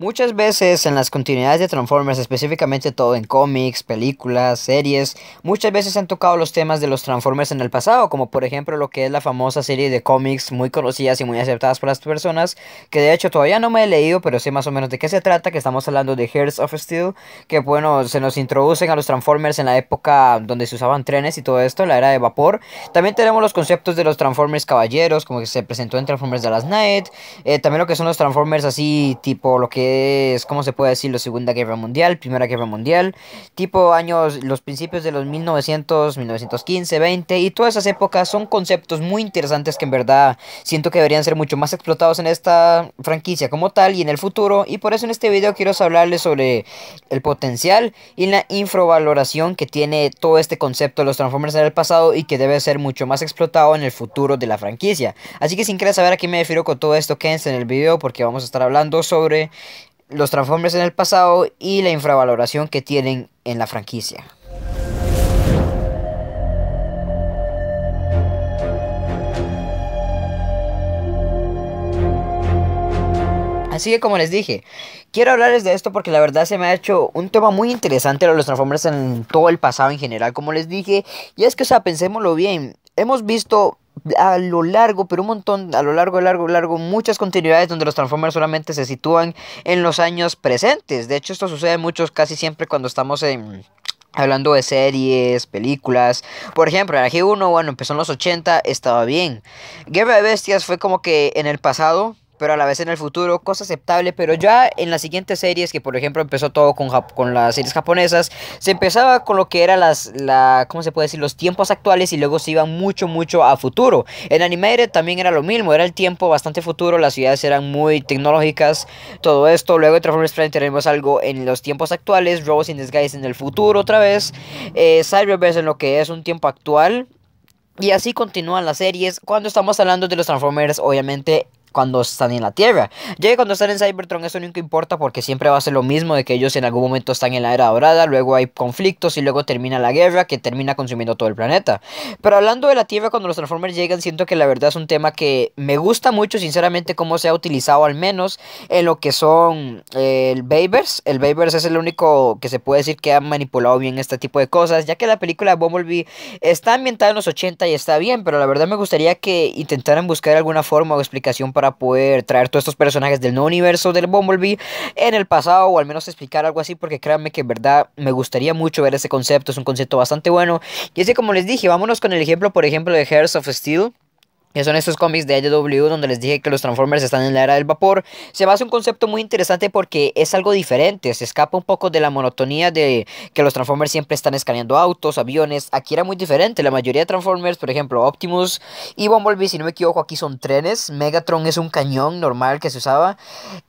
Muchas veces en las continuidades de Transformers, específicamente todo en cómics, películas, series, muchas veces se han tocado los temas de los Transformers en el pasado, como por ejemplo lo que es la famosa serie de cómics muy conocidas y muy aceptadas por las personas, que de hecho todavía no me he leído, pero sé más o menos de qué se trata, que estamos hablando de Hearts of Steel, que bueno, se nos introducen a los Transformers en la época donde se usaban trenes y todo esto, En la era de vapor. También tenemos los conceptos de los Transformers caballeros, como que se presentó en Transformers de Last Night, eh, también lo que son los Transformers así tipo lo que es, ¿cómo se puede decir la Segunda Guerra Mundial, Primera Guerra Mundial, tipo años, los principios de los 1900, 1915, 20 y todas esas épocas son conceptos muy interesantes que en verdad siento que deberían ser mucho más explotados en esta franquicia como tal y en el futuro y por eso en este video quiero hablarles sobre el potencial y la infravaloración que tiene todo este concepto de los Transformers en el pasado y que debe ser mucho más explotado en el futuro de la franquicia. Así que sin querer saber a qué me refiero con todo esto, quédense en el video porque vamos a estar hablando sobre los Transformers en el pasado y la infravaloración que tienen en la franquicia. Así que como les dije, quiero hablarles de esto porque la verdad se me ha hecho un tema muy interesante de los Transformers en todo el pasado en general, como les dije. Y es que, o sea, pensémoslo bien, hemos visto a lo largo, pero un montón, a lo largo, largo, largo, muchas continuidades donde los Transformers solamente se sitúan en los años presentes. De hecho, esto sucede muchos casi siempre cuando estamos Hablando de series, películas. Por ejemplo, la G1, bueno, empezó en los 80, estaba bien. Guerra de Bestias fue como que en el pasado, pero a la vez en el futuro, cosa aceptable, pero ya en las siguientes series, que por ejemplo empezó todo con, con las series japonesas, se empezaba con lo que eran las, la, ¿cómo se puede decir? Los tiempos actuales y luego se iban mucho, mucho a futuro. En Animated también era lo mismo, era el tiempo bastante futuro, las ciudades eran muy tecnológicas, todo esto. Luego en Transformers Prime tenemos algo en los tiempos actuales, Robots in Disguise en el futuro otra vez, eh, Cyberverse en lo que es un tiempo actual. Y así continúan las series. Cuando estamos hablando de los Transformers, obviamente cuando están en la Tierra. Ya que cuando están en Cybertron eso nunca importa porque siempre va a ser lo mismo de que ellos en algún momento están en la era dorada, luego hay conflictos y luego termina la guerra que termina consumiendo todo el planeta. Pero hablando de la Tierra cuando los Transformers llegan, siento que la verdad es un tema que me gusta mucho, sinceramente, cómo se ha utilizado al menos en lo que son eh, el Babers. El Babers es el único que se puede decir que ha manipulado bien este tipo de cosas, ya que la película de Bumblebee está ambientada en los 80 y está bien, pero la verdad me gustaría que intentaran buscar alguna forma o explicación para para poder traer todos estos personajes del no universo del Bumblebee en el pasado o al menos explicar algo así porque créanme que en verdad me gustaría mucho ver ese concepto, es un concepto bastante bueno. Y así como les dije, vámonos con el ejemplo por ejemplo de Hearth of Steel que son estos cómics de IDW donde les dije que los Transformers están en la era del vapor, se basa un concepto muy interesante porque es algo diferente, se escapa un poco de la monotonía de que los Transformers siempre están escaneando autos, aviones, aquí era muy diferente, la mayoría de Transformers, por ejemplo, Optimus y Bumblebee, si no me equivoco, aquí son trenes, Megatron es un cañón normal que se usaba,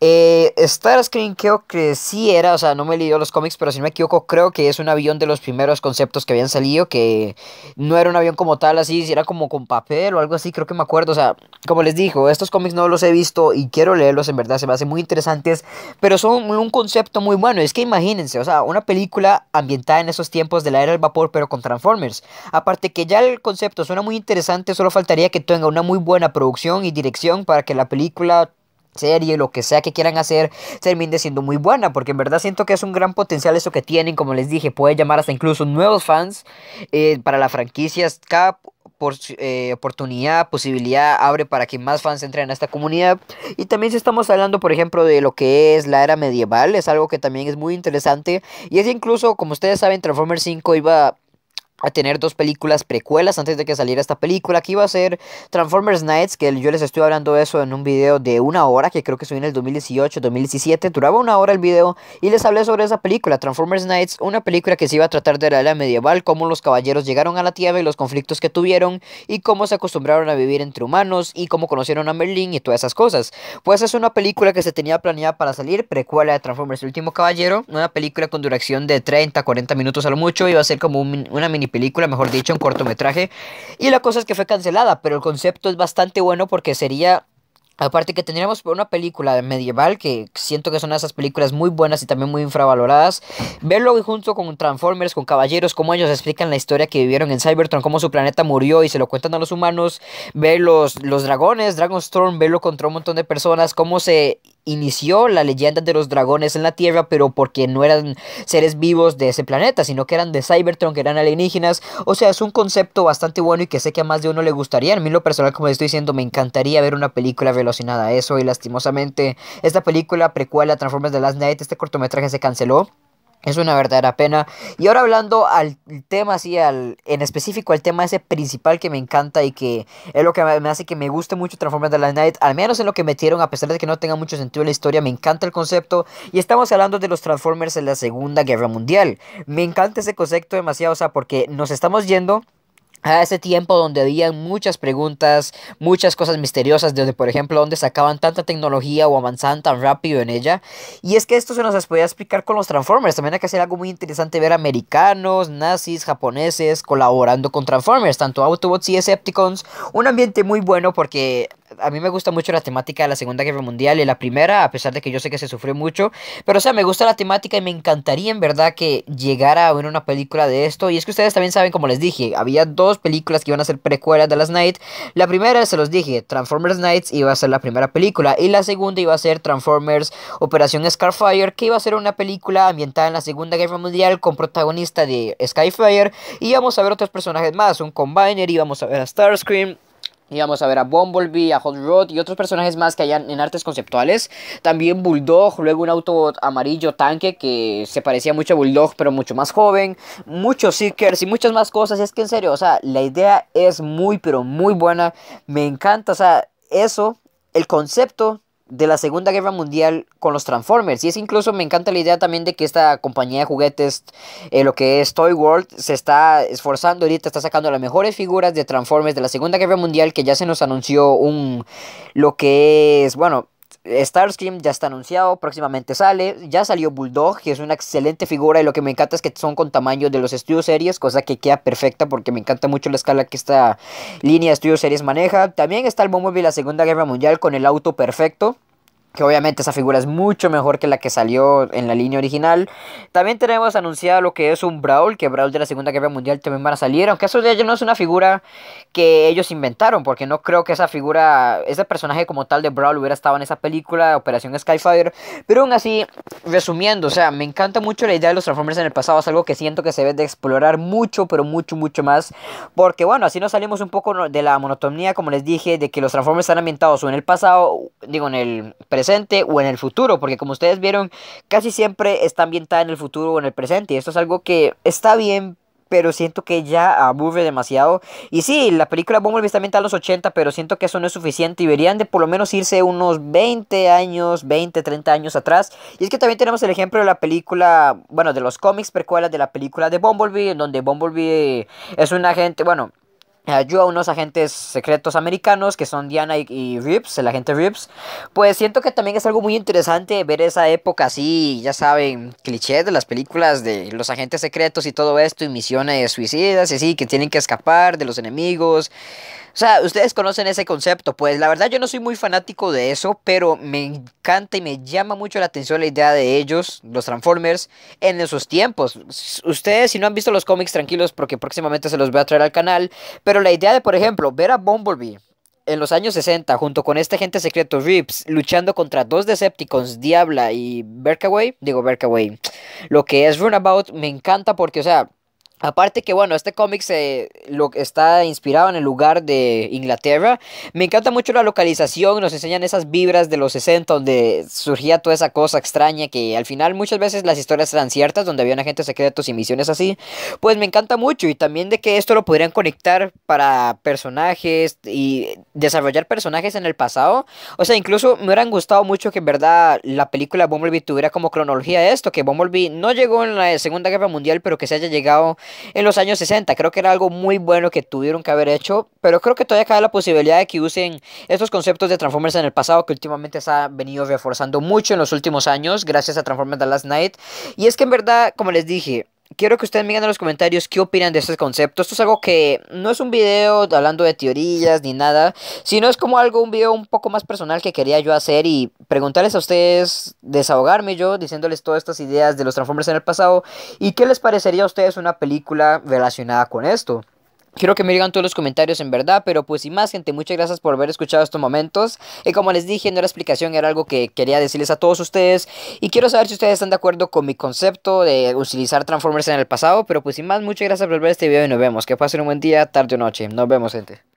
eh, Starscream creo que sí era, o sea, no me he leído los cómics, pero si no me equivoco, creo que es un avión de los primeros conceptos que habían salido, que no era un avión como tal, así, si era como con papel o algo así, creo que me acuerdo, o sea, como les digo, estos cómics no los he visto y quiero leerlos, en verdad, se me hacen muy interesantes, pero son un concepto muy bueno. Es que imagínense, o sea, una película ambientada en esos tiempos de la era del vapor, pero con Transformers. Aparte que ya el concepto suena muy interesante, solo faltaría que tenga una muy buena producción y dirección para que la película serie, lo que sea que quieran hacer, termine siendo muy buena, porque en verdad siento que es un gran potencial eso que tienen, como les dije, puede llamar hasta incluso nuevos fans eh, para la franquicia Cap eh, oportunidad, posibilidad abre para que más fans entren a esta comunidad. Y también si estamos hablando, por ejemplo, de lo que es la era medieval, es algo que también es muy interesante. Y es incluso, como ustedes saben, Transformers 5 iba a tener dos películas precuelas antes de que saliera esta película, que iba a ser Transformers Nights, que yo les estoy hablando de eso en un video de una hora, que creo que subí en el 2018-2017, duraba una hora el video, y les hablé sobre esa película, Transformers Nights, una película que se iba a tratar de la era medieval, cómo los caballeros llegaron a la Tierra y los conflictos que tuvieron, y cómo se acostumbraron a vivir entre humanos, y cómo conocieron a Merlin y todas esas cosas. Pues es una película que se tenía planeada para salir, precuela de Transformers El Último Caballero, una película con duración de 30-40 minutos a lo mucho, iba a ser como una mini película, mejor dicho, un cortometraje. Y la cosa es que fue cancelada, pero el concepto es bastante bueno porque sería Aparte que tendríamos una película medieval que siento que son esas películas muy buenas y también muy infravaloradas. Verlo junto con Transformers, con Caballeros, cómo ellos explican la historia que vivieron en Cybertron, cómo su planeta murió y se lo cuentan a los humanos. Ver los, los dragones, Dragonstorm, verlo contra un montón de personas, cómo se inició la leyenda de los dragones en la Tierra, pero porque no eran seres vivos de ese planeta, sino que eran de Cybertron, que eran alienígenas. O sea, es un concepto bastante bueno y que sé que a más de uno le gustaría. A mí lo personal, como les estoy diciendo, me encantaría ver una película relacionada a eso y lastimosamente esta película precuela Transformers de Last Night, este cortometraje se canceló. Es una verdadera pena. Y ahora hablando al tema, así al, en específico al tema ese principal que me encanta y que es lo que me hace que me guste mucho Transformers de la Night, al menos en lo que metieron, a pesar de que no tenga mucho sentido la historia, me encanta el concepto. Y estamos hablando de los Transformers en la Segunda Guerra Mundial. Me encanta ese concepto demasiado, o sea, porque nos estamos yendo a ese tiempo donde había muchas preguntas, muchas cosas misteriosas, donde por ejemplo dónde sacaban tanta tecnología o avanzaban tan rápido en ella. Y es que esto se nos podía explicar con los Transformers. También hay que hacer algo muy interesante ver americanos, nazis, japoneses colaborando con Transformers, tanto Autobots y Decepticons. Un ambiente muy bueno porque a mí me gusta mucho la temática de la Segunda Guerra Mundial y la Primera, a pesar de que yo sé que se sufrió mucho. Pero, o sea, me gusta la temática y me encantaría en verdad que llegara a ver una película de esto. Y es que ustedes también saben, como les dije, había dos películas que iban a ser precuelas de las Nights La primera, se los dije, Transformers Nights iba a ser la primera película. Y la segunda iba a ser Transformers Operación Scarfire, que iba a ser una película ambientada en la Segunda Guerra Mundial con protagonista de Skyfire. Y íbamos a ver otros personajes más, un Combiner, íbamos a ver a Starscream vamos a ver a Bumblebee, a Hot Rod y otros personajes más que hayan en artes conceptuales. También Bulldog, luego un auto amarillo tanque que se parecía mucho a Bulldog, pero mucho más joven. Muchos Seekers y muchas más cosas. Y es que en serio, o sea, la idea es muy, pero muy buena. Me encanta, o sea, eso, el concepto de la Segunda Guerra Mundial con los Transformers. Y es incluso, me encanta la idea también de que esta compañía de juguetes, eh, lo que es Toy World, se está esforzando ahorita, está sacando las mejores figuras de Transformers de la Segunda Guerra Mundial que ya se nos anunció un, lo que es, bueno, Starscream ya está anunciado, próximamente sale. Ya salió Bulldog, que es una excelente figura. Y lo que me encanta es que son con tamaño de los estudios series, cosa que queda perfecta porque me encanta mucho la escala que esta línea de estudios series maneja. También está el Bumblebee de la Segunda Guerra Mundial con el auto perfecto que obviamente esa figura es mucho mejor que la que salió en la línea original. También tenemos anunciado lo que es un Brawl, que Brawl de la Segunda Guerra Mundial también van a salir, aunque eso de ellos no es una figura que ellos inventaron, porque no creo que esa figura, ese personaje como tal de Brawl hubiera estado en esa película, Operación Skyfire, pero aún así, resumiendo, o sea, me encanta mucho la idea de los Transformers en el pasado, es algo que siento que se debe de explorar mucho, pero mucho, mucho más, porque bueno, así nos salimos un poco de la monotonía, como les dije, de que los Transformers están ambientados en el pasado, digo, en el presente, o en el futuro, porque como ustedes vieron, casi siempre está ambientada en el futuro o en el presente, y esto es algo que está bien, pero siento que ya aburre demasiado. Y sí, la película Bumblebee está ambientada a los 80, pero siento que eso no es suficiente y deberían de por lo menos irse unos 20 años, 20, 30 años atrás. Y es que también tenemos el ejemplo de la película, bueno, de los cómics precuelas de la película de Bumblebee, en donde Bumblebee es un agente, bueno, ayuda a unos agentes secretos americanos que son Diana y, y, Rips, el agente Rips. Pues siento que también es algo muy interesante ver esa época así, ya saben, Cliché de las películas de los agentes secretos y todo esto, y misiones suicidas y así, que tienen que escapar de los enemigos. O sea, ustedes conocen ese concepto, pues la verdad yo no soy muy fanático de eso, pero me encanta y me llama mucho la atención la idea de ellos, los Transformers, en esos tiempos. Ustedes si no han visto los cómics, tranquilos porque próximamente se los voy a traer al canal, pero la idea de, por ejemplo, ver a Bumblebee en los años 60 junto con este agente secreto Rips luchando contra dos Decepticons, Diabla y Berkaway, digo Berkaway, lo que es Runabout me encanta porque, o sea, Aparte que bueno, este cómic se lo, está inspirado en el lugar de Inglaterra. Me encanta mucho la localización, nos enseñan esas vibras de los 60 donde surgía toda esa cosa extraña que al final muchas veces las historias eran ciertas, donde había gente secretos y misiones así. Pues me encanta mucho y también de que esto lo pudieran conectar para personajes y desarrollar personajes en el pasado. O sea, incluso me hubieran gustado mucho que en verdad la película Bumblebee tuviera como cronología esto, que Bumblebee no llegó en la Segunda Guerra Mundial, pero que se haya llegado en los años 60. Creo que era algo muy bueno que tuvieron que haber hecho, pero creo que todavía queda la posibilidad de que usen estos conceptos de Transformers en el pasado que últimamente se ha venido reforzando mucho en los últimos años gracias a Transformers The Last Night. Y es que en verdad, como les dije, quiero que ustedes me digan en los comentarios qué opinan de este concepto. Esto es algo que no es un video hablando de teorías ni nada, sino es como algo, un video un poco más personal que quería yo hacer y preguntarles a ustedes, desahogarme yo, diciéndoles todas estas ideas de los Transformers en el pasado y qué les parecería a ustedes una película relacionada con esto. Quiero que me digan todos los comentarios en verdad, pero pues sin más gente, muchas gracias por haber escuchado estos momentos. Y como les dije, no era explicación, era algo que quería decirles a todos ustedes. Y quiero saber si ustedes están de acuerdo con mi concepto de utilizar Transformers en el pasado, pero pues sin más, muchas gracias por ver este video y nos vemos. Que pasen un buen día, tarde o noche. Nos vemos gente.